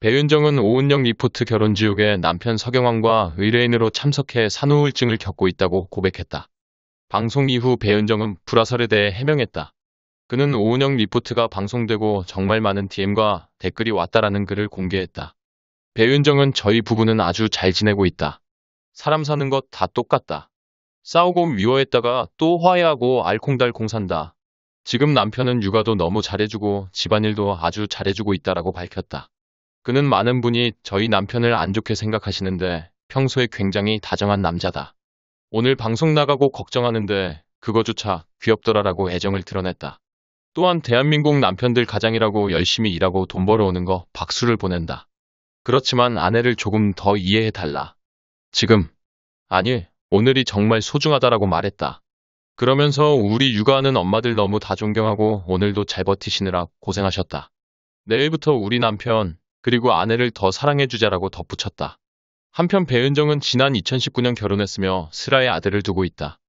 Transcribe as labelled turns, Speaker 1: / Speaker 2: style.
Speaker 1: 배윤정은 오은영 리포트 결혼 지옥에 남편 서경환과 의뢰인으로 참석해 산후우울증을 겪고 있다고 고백했다. 방송 이후 배윤정은 불화설에 대해 해명했다. 그는 오은영 리포트가 방송되고 정말 많은 DM과 댓글이 왔다라는 글을 공개했다. 배윤정은 저희 부부는 아주 잘 지내고 있다. 사람 사는 것 다 똑같다. 싸우고 미워했다가 또 화해하고 알콩달콩 산다. 지금 남편은 육아도 너무 잘해주고 집안일도 아주 잘해주고 있다라고 밝혔다. 그는 많은 분이 저희 남편을 안 좋게 생각하시는데 평소에 굉장히 다정한 남자다. 오늘 방송 나가고 걱정하는데 그거조차 귀엽더라라고 애정을 드러냈다. 또한 대한민국 남편들 가장이라고 열심히 일하고 돈 벌어오는 거 박수를 보낸다. 그렇지만 아내를 조금 더 이해해달라. 지금 아니 오늘이 정말 소중하다라고 말했다. 그러면서 우리 육아하는 엄마들 너무 다 존경하고 오늘도 잘 버티시느라 고생하셨다. 내일부터 우리 남편 그리고 아내를 더 사랑해주자라고 덧붙였다. 한편 배은정은 지난 2019년 결혼했으며 슬아의 아들을 두고 있다.